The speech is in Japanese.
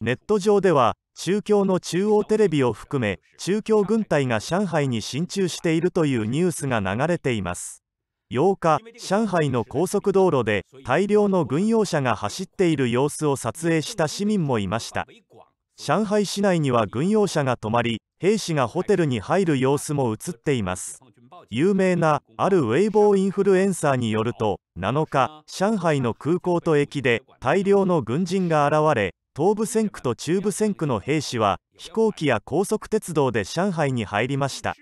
ネット上では中共の中央テレビを含め中共軍隊が上海に進駐しているというニュースが流れています8日上海の高速道路で大量の軍用車が走っている様子を撮影した市民もいました上海市内には軍用車が止まり兵士がホテルに入る様子も映っています有名なあるウェイボーインフルエンサーによると7日上海の空港と駅で大量の軍人が現れ東部戦区と中部戦区の兵士は飛行機や高速鉄道で上海に入りました